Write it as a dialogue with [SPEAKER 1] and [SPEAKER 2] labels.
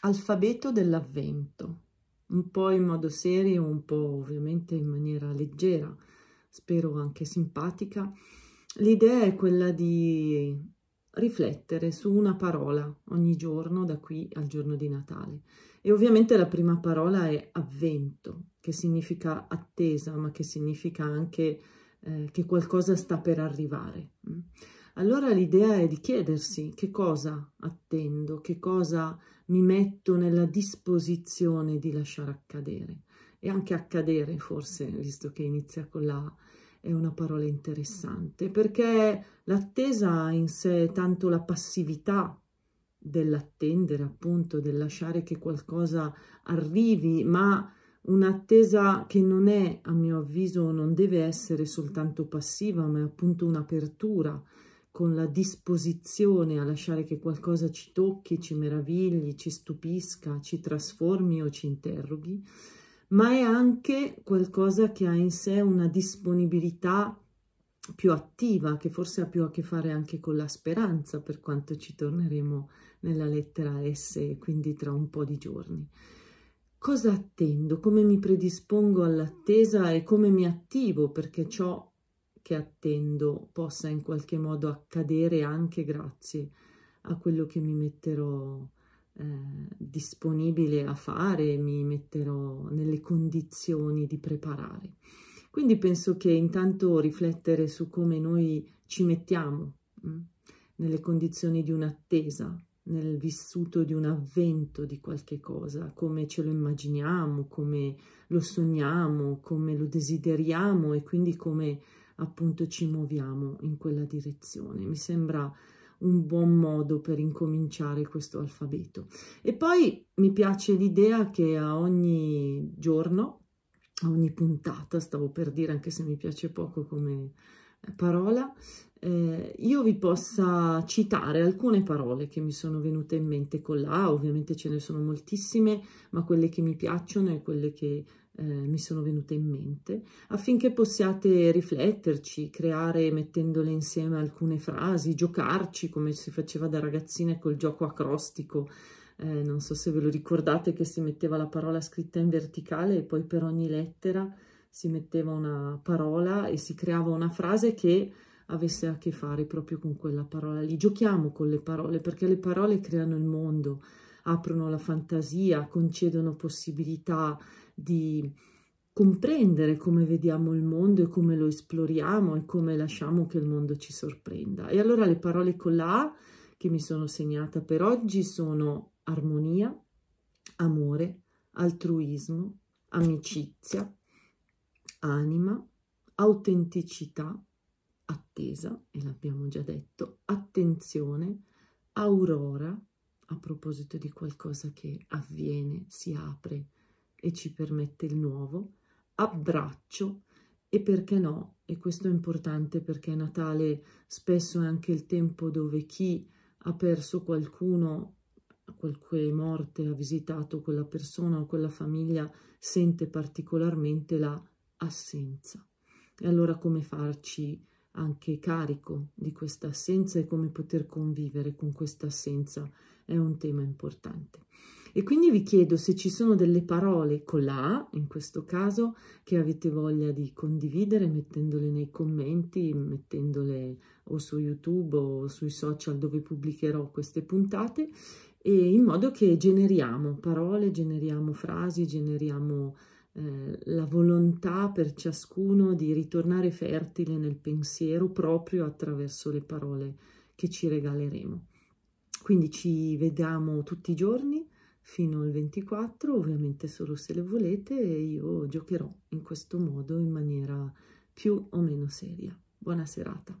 [SPEAKER 1] alfabeto dell'avvento, un po' in modo serio, un po' ovviamente in maniera leggera, spero anche simpatica. L'idea è quella di riflettere su una parola ogni giorno da qui al giorno di Natale. E ovviamente la prima parola è avvento, che significa attesa, ma che significa anche eh, che qualcosa sta per arrivare. Mm. Allora l'idea è di chiedersi che cosa attendo, che cosa mi metto nella disposizione di lasciare accadere e anche accadere forse, visto che inizia con la è una parola interessante, perché l'attesa in sé è tanto la passività dell'attendere, appunto, del lasciare che qualcosa arrivi, ma un'attesa che non è, a mio avviso, non deve essere soltanto passiva, ma è appunto un'apertura, con la disposizione a lasciare che qualcosa ci tocchi, ci meravigli, ci stupisca, ci trasformi o ci interroghi, ma è anche qualcosa che ha in sé una disponibilità più attiva, che forse ha più a che fare anche con la speranza, per quanto ci torneremo nella lettera S, quindi tra un po' di giorni. Cosa attendo? Come mi predispongo all'attesa e come mi attivo perché ciò che attendo possa in qualche modo accadere anche grazie a quello che mi metterò eh, disponibile a fare, mi metterò nelle condizioni di preparare. Quindi penso che intanto riflettere su come noi ci mettiamo mh, mm, nelle condizioni di un'attesa, nel vissuto di un avvento di qualche cosa, come ce lo immaginiamo, come lo sogniamo, come lo desideriamo e quindi come appunto ci muoviamo in quella direzione. Mi sembra un buon modo per incominciare questo alfabeto. E poi mi piace l'idea che a ogni giorno, a ogni puntata, stavo per dire anche se mi piace poco come parola, eh, io vi possa citare alcune parole che mi sono venute in mente con la, ovviamente ce ne sono moltissime, ma quelle che mi piacciono e quelle che eh, mi sono venute in mente, affinché possiate rifletterci, creare mettendole insieme alcune frasi, giocarci come si faceva da ragazzine col gioco acrostico. Eh, non so se ve lo ricordate che si metteva la parola scritta in verticale e poi per ogni lettera si metteva una parola e si creava una frase che avesse a che fare proprio con quella parola lì. Giochiamo con le parole perché le parole creano il mondo, aprono la fantasia, concedono possibilità di comprendere come vediamo il mondo e come lo esploriamo e come lasciamo che il mondo ci sorprenda. E allora le parole con la A che mi sono segnata per oggi sono armonia, amore, altruismo, amicizia, anima, autenticità, attesa, e l'abbiamo già detto, attenzione, aurora, a proposito di qualcosa che avviene, si apre e ci permette il nuovo, abbraccio e perché no, e questo è importante perché Natale spesso è anche il tempo dove chi ha perso qualcuno, qualche morte, ha visitato quella persona o quella famiglia, sente particolarmente la assenza. E allora come farci anche carico di questa assenza e come poter convivere con questa assenza è un tema importante. E quindi vi chiedo se ci sono delle parole con la A, in questo caso, che avete voglia di condividere mettendole nei commenti, mettendole o su YouTube o sui social dove pubblicherò queste puntate, e in modo che generiamo parole, generiamo frasi, generiamo eh, la volontà per ciascuno di ritornare fertile nel pensiero proprio attraverso le parole che ci regaleremo. Quindi ci vediamo tutti i giorni fino al 24, ovviamente solo se le volete, e io giocherò in questo modo in maniera più o meno seria. Buona serata.